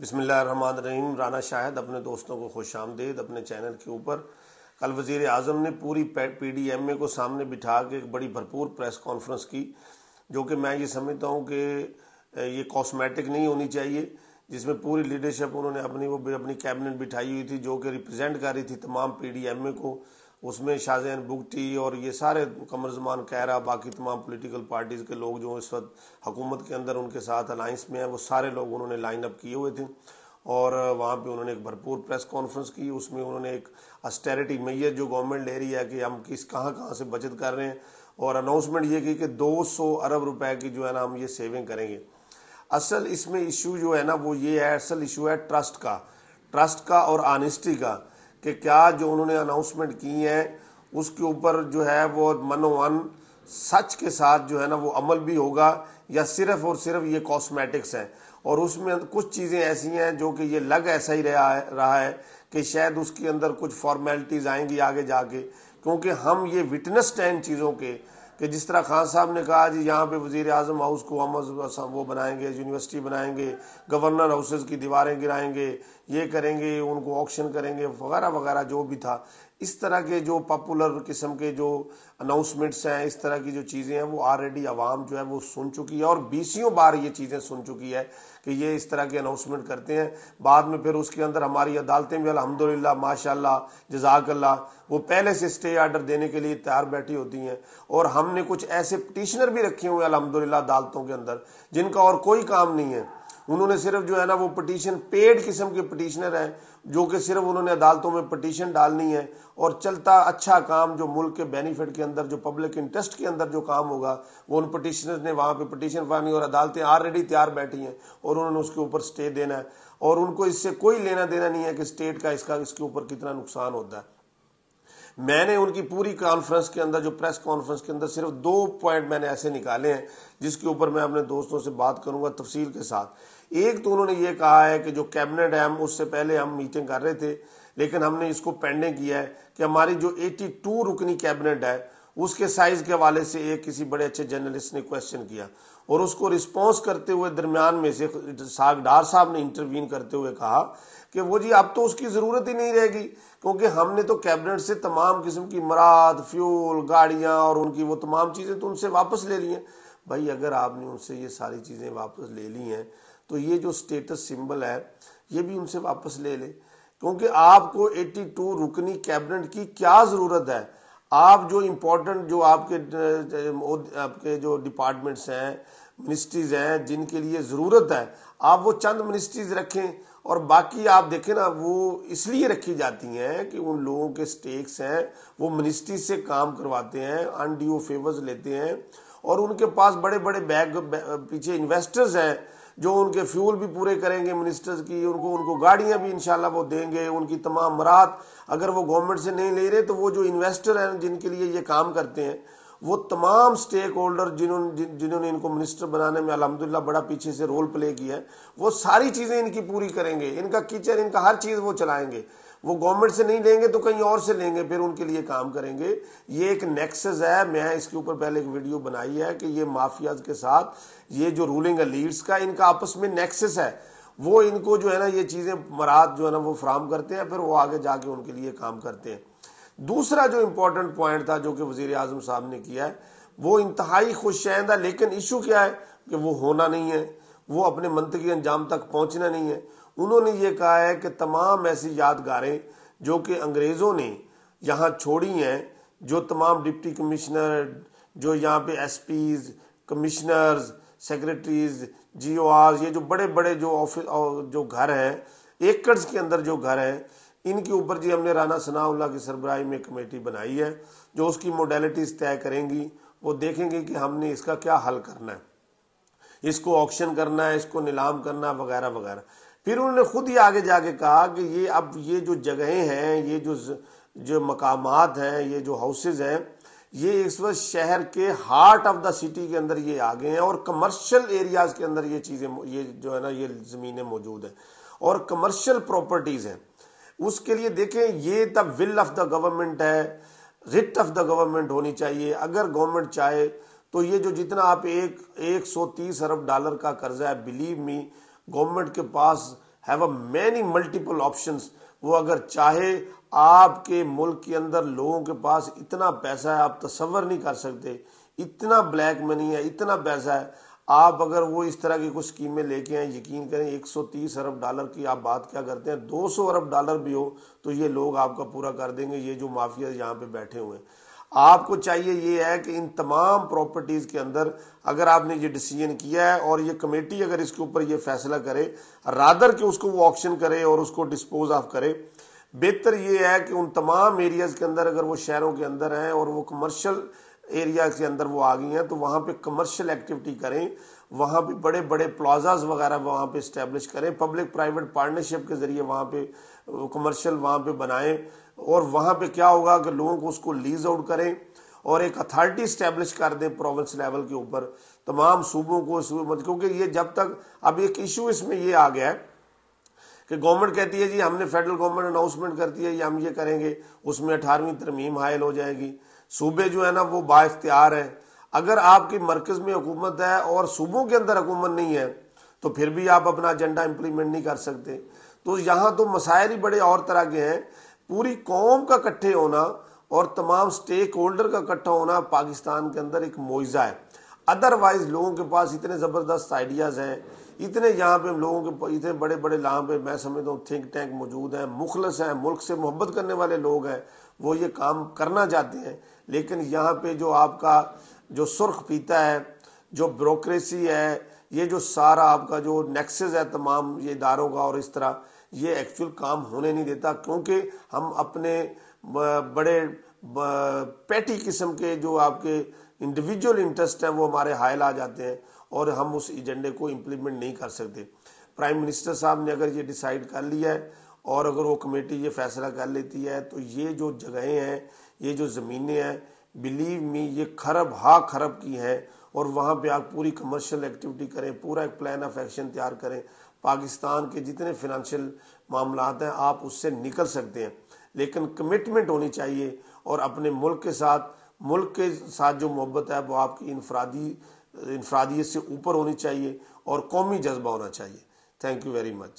रहीम राना शाहिद अपने दोस्तों को खुश आमदेद अपने चैनल के ऊपर कल वजीर अजम ने पूरी पी डी एम ए को सामने बिठा के एक बड़ी भरपूर प्रेस कॉन्फ्रेंस की जो कि मैं ये समझता हूँ कि ये कॉस्मेटिक नहीं होनी चाहिए जिसमें पूरी लीडरशिप उन्होंने अपनी वो अपनी कैबिनेट बिठाई हुई थी जो कि रिप्रेजेंट कर रही थी तमाम पी डी एम ए को उसमें शाहजहन बुगटी और ये सारे कमर जमान कैरा बाकी तमाम पोलिटिकल पार्टीज़ के लोग जो इस वक्त हुकूमत के अंदर उनके साथ अलाइंस में हैं वो सारे लोग उन्होंने लाइन अप किए हुए थे और वहाँ पे उन्होंने एक भरपूर प्रेस कॉन्फ्रेंस की उसमें उन्होंने एक अस्टेरिटी मैयत जो गवर्नमेंट ले रही है कि हम किस कहाँ कहाँ से बचत कर रहे हैं और अनाउंसमेंट ये की कि सौ अरब रुपए की जो है ना हम ये सेविंग करेंगे असल इसमें इशू जो है ना वो ये है असल इशू है ट्रस्ट का ट्रस्ट का और आनेस्टी का कि क्या जो उन्होंने अनाउंसमेंट की है उसके ऊपर जो है वो मनोवन सच के साथ जो है ना वो अमल भी होगा या सिर्फ और सिर्फ ये कॉस्मेटिक्स हैं और उसमें कुछ चीज़ें ऐसी हैं जो कि ये लग ऐसा ही रहा है रहा है कि शायद उसके अंदर कुछ फॉर्मेलिटीज़ आएंगी आगे जाके क्योंकि हम ये विटनेस हैं चीज़ों के कि जिस तरह खान साहब ने कहा जी यहाँ पे वजीर अजम हाउस को हम वो बनाएंगे यूनिवर्सिटी बनाएंगे गवर्नर हाउसेज की दीवारें गिराएंगे ये करेंगे उनको ऑक्शन करेंगे वगैरह वगैरह जो भी था इस तरह के जो पॉपुलर किस्म के जो अनाउंसमेंट्स हैं इस तरह की जो चीज़ें हैं वो ऑलरेडी आवाम जो है वो सुन चुकी है और बीसियों बार ये चीज़ें सुन चुकी है कि ये इस तरह के अनाउंसमेंट करते हैं बाद में फिर उसके अंदर हमारी अदालतें भी अलहमदिल्ला माशा जजाकल्ला वो पहले से स्टे आर्डर देने के लिए तैयार बैठी होती हैं और हमने कुछ ऐसे पटिशनर भी रखे हुए अलहमदिल्ला अदालतों के अंदर जिनका और कोई काम नहीं है उन्होंने सिर्फ जो है ना वो पटिशन पेड किस्म के पटिशनर हैं जो कि सिर्फ उन्होंने अदालतों में पटिशन डालनी है और चलता अच्छा काम जो मुल्क के बेनिफिट के अंदर जो पब्लिक इंटरेस्ट के अंदर जो काम होगा वो उन पटिशनर ने वहाँ पे पटिशन फानी और अदालतें ऑलरेडी तैयार बैठी हैं और उन्होंने उसके ऊपर स्टे देना है और उनको इससे कोई लेना देना नहीं है कि स्टेट का इसका इसके ऊपर कितना नुकसान होता है मैंने उनकी पूरी कॉन्फ्रेंस के अंदर जो प्रेस कॉन्फ्रेंस के अंदर सिर्फ दो पॉइंट मैंने ऐसे निकाले हैं जिसके ऊपर मैं अपने दोस्तों से बात करूंगा तफसील के साथ एक तो उन्होंने ये कहा है कि जो कैबिनेट है हम उससे पहले हम मीटिंग कर रहे थे लेकिन हमने इसको पेंडिंग किया है कि हमारी जो 82 रुकनी कैबिनेट है उसके साइज के हवाले से एक किसी बड़े अच्छे जर्नलिस्ट ने क्वेश्चन किया और उसको रिस्पॉन्स करते हुए दरमियान में से डार साहब ने इंटरवीन करते हुए कहा कि वो जी अब तो उसकी ज़रूरत ही नहीं रहेगी क्योंकि हमने तो कैबिनेट से तमाम किस्म की मराद फ्यूल गाड़ियां और उनकी वो तमाम चीज़ें तो उनसे वापस ले ली हैं भाई अगर आपने उनसे ये सारी चीज़ें वापस ले ली हैं तो ये जो स्टेटस सिंबल है ये भी उनसे वापस ले ले क्योंकि आपको 82 रुकनी कैबिनेट की क्या जरूरत है आप जो इम्पोर्टेंट जो आपके आपके जो डिपार्टमेंट्स हैं मिनिस्ट्रीज हैं जिनके लिए ज़रूरत है आप वो चंद मिनिस्ट्रीज रखें और बाकी आप देखें ना वो इसलिए रखी जाती हैं कि उन लोगों के स्टेक्स हैं वो मिनिस्ट्री से काम करवाते हैं अनड्यू फेवर्स लेते हैं और उनके पास बड़े बड़े बैग पीछे इन्वेस्टर्स हैं जो उनके फ्यूल भी पूरे करेंगे मिनिस्टर्स की उनको उनको गाड़ियां भी इनशाला वो देंगे उनकी तमाम मरात अगर वो गवर्नमेंट से नहीं ले रहे तो वो जो इन्वेस्टर हैं जिनके लिए ये काम करते हैं वो तमाम स्टेक होल्डर जिन्होंने जिन्होंने इनको मिनिस्टर बनाने में अलहमदिल्ला बड़ा पीछे से रोल प्ले किया है वो सारी चीज़ें इनकी पूरी करेंगे इनका किचन इनका हर चीज़ वो चलाएंगे वो गवर्नमेंट से नहीं लेंगे तो कहीं और से लेंगे फिर उनके लिए काम करेंगे ये एक नेक्सस है मैं इसके ऊपर पहले एक वीडियो बनाई है कि ये माफियाज के साथ ये जो रूलिंग है लीड्स का इनका आपस में नेक्सस है वो इनको जो है ना ये चीज़ें मराद जो है ना वो फ्राहम करते हैं फिर वो आगे जाके उनके लिए काम करते हैं दूसरा जो इंपॉर्टेंट पॉइंट था जो कि वजीर आजम साहब ने किया है वो इंतहाई खुश है लेकिन इशू क्या है कि वो होना नहीं है वो अपने मंतकी अंजाम तक पहुंचना नहीं है उन्होंने ये कहा है कि तमाम ऐसी यादगारें जो कि अंग्रेज़ों ने यहाँ छोड़ी हैं जो तमाम डिप्टी कमिश्नर जो यहाँ पे as commissioners secretaries G O R ये जो बड़े बड़े जो ऑफिस जो घर हैं एकड़ के अंदर जो घर हैं इनके ऊपर जी हमने राना सनाउल्ला की सरबराही में कमेटी बनाई है जो उसकी मोडेलिटीज़ तय करेंगी वो देखेंगे कि हमने इसका क्या हल करना है इसको ऑक्शन करना है इसको नीलाम करना वगैरह वगैरह फिर उन्होंने खुद ही आगे जाके कहा कि ये अब ये जो जगहें हैं ये जो जो मकाम हैं ये जो हाउसेज हैं ये इस वक्त शहर के हार्ट ऑफ द सिटी के अंदर ये आ गए हैं और कमर्शियल एरियाज के अंदर ये चीज़ें ये जो है ना ये ज़मीनें मौजूद हैं और कमर्शियल प्रॉपर्टीज़ हैं उसके लिए देखें ये the will of the government है रिट ऑफ द गवर्नमेंट होनी चाहिए अगर गवर्नमेंट चाहे तो ये जो जितना आप एक एक सौ तीस अरब डॉलर का कर्जा है बिलीव मी गवर्नमेंट के पास have a many multiple options वो अगर चाहे आपके मुल्क के अंदर लोगों के पास इतना पैसा है आप तस्वर नहीं कर सकते इतना ब्लैक मनी है इतना पैसा है आप अगर वो इस तरह की कुछ स्कीमें लेके आए यकीन करें 130 अरब डॉलर की आप बात क्या करते हैं 200 अरब डॉलर भी हो तो ये लोग आपका पूरा कर देंगे ये जो माफिया यहाँ पे बैठे हुए हैं आपको चाहिए ये है कि इन तमाम प्रॉपर्टीज के अंदर अगर आपने ये डिसीजन किया है और ये कमेटी अगर इसके ऊपर ये फैसला करे रादर के उसको वो ऑप्शन करे और उसको डिस्पोज ऑफ करे बेहतर ये है कि उन तमाम एरियाज के अंदर अगर वो शहरों के अंदर हैं और वो कमर्शियल एरिया के अंदर वो आ गई हैं तो वहाँ पे कमर्शियल एक्टिविटी करें वहाँ पे बड़े बड़े प्लाजाज वगैरह वहाँ पे इस्टेब्लिश करें पब्लिक प्राइवेट पार्टनरशिप के जरिए वहाँ पे कमर्शियल वहाँ पे बनाएं और वहां पे क्या होगा कि लोगों को उसको लीज आउट करें और एक अथॉरिटी स्टैब्लिश कर दें प्रोविंस लेवल के ऊपर तमाम सूबों को क्योंकि ये जब तक अब एक इशू इसमें ये आ गया है कि गवर्नमेंट कहती है जी हमने फेडरल गवर्नमेंट अनाउंसमेंट कर दिया है हम ये करेंगे उसमें अठारहवीं तरमीम हायल हो जाएगी सूबे जो है ना वो बाख्तियार है अगर आपकी मरकज में हुकूमत है और सूबों के अंदर हुकूमत नहीं है तो फिर भी आप अपना एजेंडा इम्प्लीमेंट नहीं कर सकते तो यहाँ तो मसायल ही बड़े और तरह के हैं पूरी कौम का इकट्ठे होना और तमाम स्टेक होल्डर का इकट्ठा होना पाकिस्तान के अंदर एक मुआवजा है अदरवाइज लोगों के पास इतने ज़बरदस्त आइडियाज़ हैं इतने यहाँ पे लोगों के इतने बड़े बड़े लाम पे मैं समझता हूँ थिंक टैंक मौजूद हैं मुखलस हैं मुल्क से मोहब्बत करने वाले लोग हैं वो ये काम करना चाहते हैं लेकिन यहाँ पे जो आपका जो सुर्ख पीता है जो ब्रोक्रेसी है ये जो सारा आपका जो नेक्सेस है तमाम ये इदारों का और इस तरह ये एक्चुअल काम होने नहीं देता क्योंकि हम अपने बड़े पैटी किस्म के जो आपके इंडिविजुअल इंटरेस्ट हैं वो हमारे हायल आ जाते हैं और हम उस एजेंडे को इम्प्लीमेंट नहीं कर सकते प्राइम मिनिस्टर साहब ने अगर ये डिसाइड कर लिया है और अगर वो कमेटी ये फैसला कर लेती है तो ये जो जगहें हैं ये जो ज़मीनें हैं बिलीव मी ये खरब हा खरब की हैं और वहाँ पे आप पूरी कमर्शियल एक्टिविटी करें पूरा एक प्लान ऑफ एक्शन तैयार करें पाकिस्तान के जितने फिनंशियल मामला हैं आप उससे निकल सकते हैं लेकिन कमिटमेंट होनी चाहिए और अपने मुल्क के साथ मुल्क के साथ जो मोहब्बत है वो आपकी इनफरादी इनफरादियत से ऊपर होनी चाहिए और कौमी जज्बा होना चाहिए थैंक यू वेरी मच